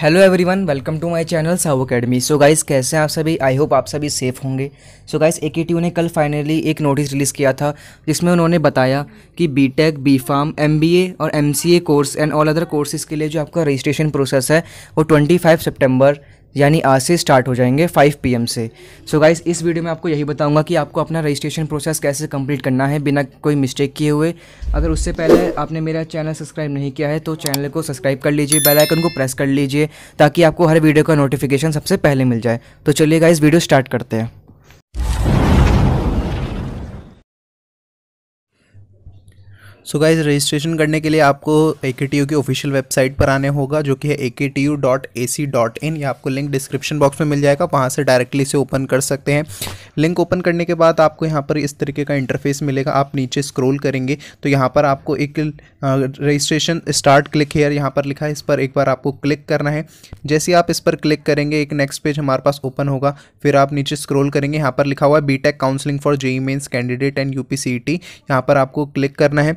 hello everyone welcome to my channel Sahu academy so guys कैसे हैं आप सभी आई होप आप सभी सेफ होंगे सो गाइस ए ने कल फाइनली एक नोटिस रिलीज़ किया था जिसमें उन्होंने बताया कि बीटेक बीफार्म एमबीए और MCA course and all other courses के लिए जो आपका रजिस्ट्रेशन प्रोसेस है वो 25 सितंबर यानी आज से स्टार्ट हो जाएंगे 5 पीएम से सो so गाइस इस वीडियो में आपको यही बताऊंगा कि आपको अपना रजिस्ट्रेशन प्रोसेस कैसे कंप्लीट करना है बिना कोई मिस्टेक किए हुए अगर उससे पहले आपने मेरा चैनल सब्सक्राइब नहीं किया है तो चैनल को सब्सक्राइब कर लीजिए बेल आइकन को प्रेस कर लीजिए ताकि आपको हर वीडियो का नोटिफिकेशन सबसे पहले मिल जाए तो चलिए गाइज़ वीडियो स्टार्ट करते हैं सो गाइज रजिस्ट्रेशन करने के लिए आपको ए के टी यू की ऑफिशियल वेबसाइट पर आने होगा जो कि है A K T U dot A C dot in ये आपको लिंक डिस्क्रिप्शन बॉक्स में मिल जाएगा वहाँ से डायरेक्टली इसे ओपन कर सकते हैं लिंक ओपन करने के बाद आपको यहाँ पर इस तरीके का इंटरफेस मिलेगा आप नीचे स्क्रोल करेंगे तो यहाँ पर आपको एक रजिस्ट्रेशन स्टार्ट क्लिक हेयर यहाँ पर लिखा है इस पर एक बार आपको क्लिक करना है जैसे आप इस पर क्लिक करेंगे एक नेक्स्ट पेज हमारे पास ओपन होगा फिर आप नीचे स्क्रोल करेंगे यहाँ पर लिखा हुआ है B tech counselling for JEE mains candidate and U P C E T यहाँ पर आपको क्लिक करना है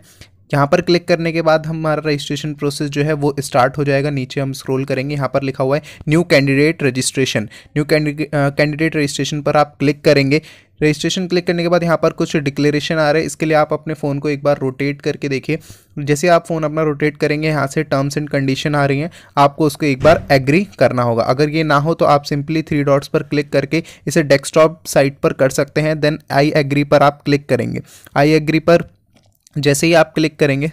यहाँ पर क्लिक करने के बाद हमारा रजिस्ट्रेशन प्रोसेस जो है वो स्टार्ट हो जाएगा नीचे हम स्क्रॉल करेंगे यहाँ पर लिखा हुआ है new candidate registration new candidate registration पर आप क्लिक करेंगे रजिस्ट्रेशन क्लिक करने के बाद यहाँ पर कुछ डिक्लेरेशन आ रहे हैं इसके लिए आप अपने फ़ोन को एक बार रोटेट करके देखिए जैसे आप फ़ोन अपना रोटेट करेंगे यहाँ से टर्म्स एंड कंडीशन आ रही हैं आपको उसको एक बार एग्री करना होगा अगर ये ना हो तो आप सिंपली थ्री डॉट्स पर क्लिक करके इसे डेस्कटॉप साइट पर कर सकते हैं देन आई एग्री पर आप क्लिक करेंगे आई एग्री पर जैसे ही आप क्लिक करेंगे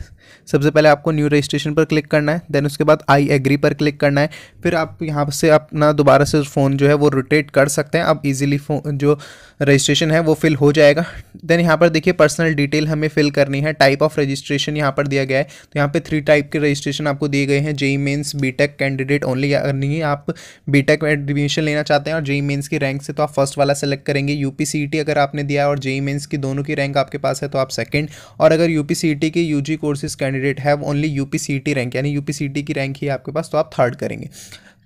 सबसे पहले आपको न्यू रजिस्ट्रेशन पर क्लिक करना है देन उसके बाद आई एग्री पर क्लिक करना है फिर आप यहाँ से अपना दोबारा से फ़ोन जो है वो रोटेट कर सकते हैं अब फोन जो रजिस्ट्रेशन है वो फिल हो जाएगा देन यहाँ पर देखिए पर्सनल डिटेल हमें फिल करनी है टाइप ऑफ रजिस्ट्रेशन यहाँ पर दिया गया है तो यहाँ पर थ्री टाइप के रजिस्ट्रेशन आपको दिए गए हैं JEE mains B candidate only करनी नहीं आप बी टेक एडमिशन लेना चाहते हैं और जेई मेन्स की रैंक से तो आप फर्स्ट वाला सेलेक्ट करेंगे यू e अगर आपने दिया और जेई मेन्स की दोनों की रैंक आपके पास है तो आप सेकेंड और अगर e के U G courses candidate candidate have only U P rank यानी यू पी की रैंक ही आपके पास तो आप थर्ड करेंगे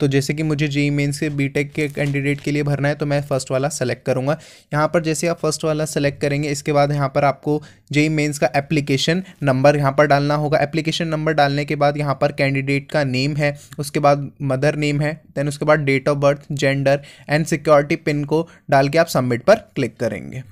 तो जैसे कि मुझे जी मेन से बी टेक के कैंडिडेट के लिए भरना है तो मैं फर्स्ट वाला सेलेक्ट करूँगा यहाँ पर जैसे आप फर्स्ट वाला सेलेक्ट करेंगे इसके बाद यहाँ पर आपको जेई मेन्स e का एप्लीकेशन नंबर यहाँ पर डालना होगा एप्लीकेशन नंबर डालने के बाद यहाँ पर कैंडिडेट का नेम है उसके बाद मदर नेम है देन उसके बाद date of birth gender and security pin को डाल के आप सबमिट पर क्लिक करेंगे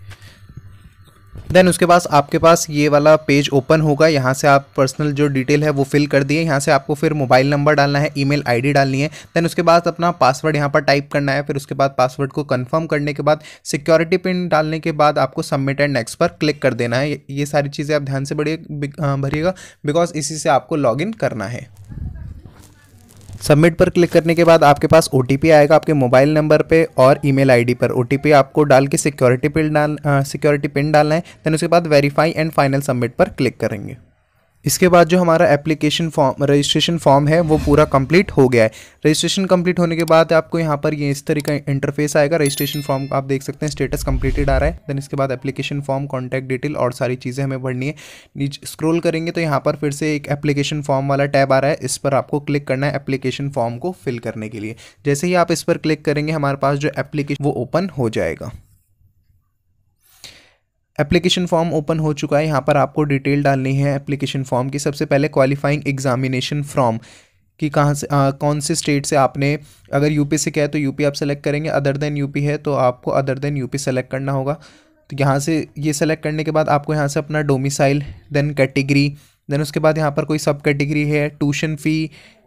देन उसके पास आपके पास ये वाला पेज ओपन होगा यहाँ से आप पर्सनल जो डिटेल है वो फिल कर दिए यहाँ से आपको फिर मोबाइल नंबर डालना है ईमेल आईडी डालनी है देन उसके बाद अपना पासवर्ड यहाँ पर टाइप करना है फिर उसके बाद पासवर्ड को कन्फर्म करने के बाद सिक्योरिटी पिन डालने के बाद आपको सबमिट एंड नेक्स्ट पर क्लिक कर देना है ये सारी चीज़ें आप ध्यान से बढ़िए भरिएगा बिकॉज इसी से आपको लॉग करना है सबमिट पर क्लिक करने के बाद आपके पास ओ आएगा आपके मोबाइल नंबर पर और ईमेल आईडी पर ओ आपको डाल के सिक्योरिटी पिन डाल सिक्योरिटी पिन डालना है देन उसके बाद वेरीफाई एंड फाइनल सबमिट पर क्लिक करेंगे इसके बाद जो हमारा एप्लीकेशन फॉर्म रजिस्ट्रेशन फॉर्म है वो पूरा कंप्लीट हो गया है रजिस्ट्रेशन कंप्लीट होने के बाद आपको यहाँ पर ये इस तरह का इंटरफेस आएगा रजिस्ट्रेशन फॉर्म आप देख सकते हैं स्टेटस कंप्लीटेड आ रहा है देन इसके बाद एप्लीकेशन फॉर्म कॉन्टैक्ट डिटेल और सारी चीज़ें हमें भरनी है नीचे स्क्रोल करेंगे तो यहाँ पर फिर से एक एप्लीकेशन फॉर्म वाला टैब आ रहा है इस पर आपको क्लिक करना है एप्लीकेशन फॉर्म को फिल करने के लिए जैसे ही आप इस पर क्लिक करेंगे हमारे पास जो एप्लीकेशन वो ओपन हो जाएगा एप्लीकेशन फॉर्म ओपन हो चुका है यहाँ पर आपको डिटेल डालनी है एप्लीकेशन फॉर्म की सबसे पहले क्वालिफाइंग एग्जामिनेशन फॉर्म कि कहाँ से आ, कौन से स्टेट से आपने अगर यूपी से क्या है तो यूपी आप सेलेक्ट करेंगे अदर देन यूपी है तो आपको अदर देन यूपी सेलेक्ट करना होगा तो यहाँ से ये सेलेक्ट करने के बाद आपको यहाँ से अपना डोमिसाइल देन कैटेगरी देन उसके बाद यहाँ पर कोई सब कैटेगरी है ट्यूशन फ़ी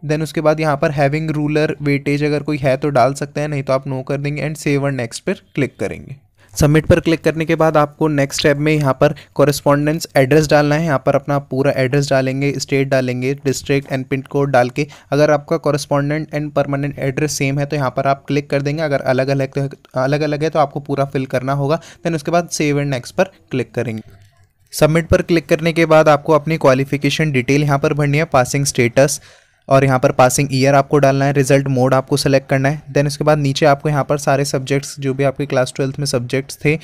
देन उसके बाद यहाँ पर हैविंग रूलर वेटेज अगर कोई है तो डाल सकते हैं नहीं तो आप नो कर देंगे एंड सेव और नेक्स्ट पर क्लिक करेंगे सबमिट पर क्लिक करने के बाद आपको नेक्स्ट टैब में यहाँ पर कॉरेस्पॉन्डेंस एड्रेस डालना है यहाँ पर अपना पूरा एड्रेस डालेंगे स्टेट डालेंगे डिस्ट्रिक्ट एंड पिन कोड डाल के अगर आपका correspondent and permanent address same है तो यहाँ पर आप क्लिक कर देंगे अगर अलग अलग अलग अलग है तो आपको पूरा फिल करना होगा देन उसके बाद सेव एंड नेक्स्ट पर क्लिक करेंगे सबमिट पर क्लिक करने के बाद आपको अपनी क्वालिफिकेशन डिटेल यहाँ पर भरनी है पासिंग स्टेटस और यहाँ पर पासिंग ईयर आपको डालना है रिजल्ट मोड आपको सेलेक्ट करना है देन उसके बाद नीचे आपको यहाँ पर सारे सब्जेक्ट्स जो भी आपके क्लास ट्वेल्थ में सब्जेक्ट्स थे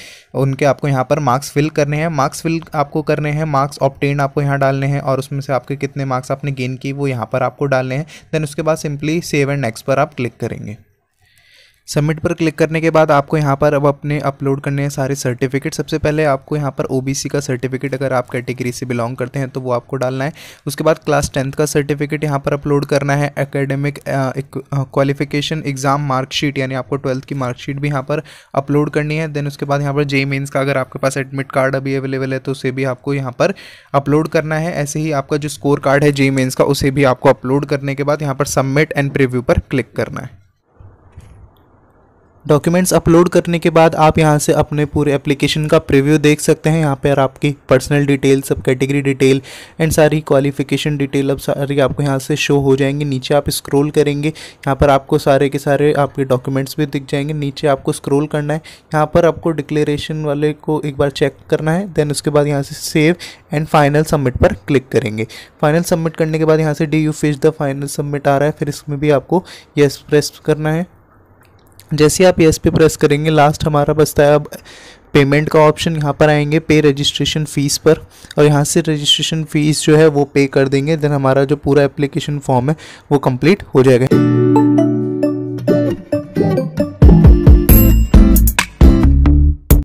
उनके आपको यहाँ पर मार्क्स फिल करने हैं मार्क्स फिल आपको करने हैं मार्क्स ऑप्टेन आपको यहाँ डालने हैं और उसमें से आपके कितने मार्क्स आपने गेन किए वो यहाँ पर आपको डालने हैं देन उसके बाद सिंपली सेव एंड नेक्स्ट पर आप क्लिक करेंगे सबमिट पर क्लिक करने के बाद आपको यहाँ पर अब अपने अपलोड करने हैं सारे सर्टिफिकेट सबसे पहले आपको यहाँ पर ओबीसी का सर्टिफिकेट अगर आप कैटेगरी से बिलोंग करते हैं तो वो आपको डालना है उसके बाद क्लास टेंथ का सर्टिफिकेट यहाँ पर अपलोड करना है एकेडमिक क्वालिफिकेशन एग्जाम मार्कशीट यानी आपको ट्वेल्थ की मार्कशीट भी यहाँ पर अपलोड करनी है देन उसके बाद यहाँ पर जे मेन्स का अगर आपके पास एडमिट कार्ड अभी अवेलेबल है तो उसे भी आपको यहाँ पर अपलोड करना है ऐसे ही आपका जो स्कोर कार्ड है जे मेन्स का उसे भी आपको अपलोड करने के बाद यहाँ पर सबमिट एंड प्रिव्यू पर क्लिक करना है डॉक्यूमेंट्स अपलोड करने के बाद आप यहाँ से अपने पूरे एप्लीकेशन का प्रीव्यू देख सकते हैं यहाँ पर आपकी पर्सनल डिटेल सब कैटेगरी डिटेल एंड सारी क्वालिफिकेशन डिटेल अब सारी आपको यहाँ से शो हो जाएंगे नीचे आप स्क्रॉल करेंगे यहाँ पर आपको सारे के सारे आपके डॉक्यूमेंट्स भी दिख जाएंगे नीचे आपको स्क्रोल करना है यहाँ पर आपको डिक्लेरेशन वाले को एक बार चेक करना है देन उसके बाद यहाँ से सेव एंड फाइनल सबमिट पर क्लिक करेंगे फाइनल सबमिट करने के बाद यहाँ से डी यू फिश द फाइनल सबमिट आ रहा है फिर इसमें भी आपको येस प्रेस करना है जैसे आप यस पे प्रेस करेंगे लास्ट हमारा बसता है अब पेमेंट का ऑप्शन यहाँ पर आएंगे पे रजिस्ट्रेशन फ़ीस पर और यहाँ से रजिस्ट्रेशन फ़ीस जो है वो पे कर देंगे देन हमारा जो पूरा एप्लीकेशन फॉर्म है वो कंप्लीट हो जाएगा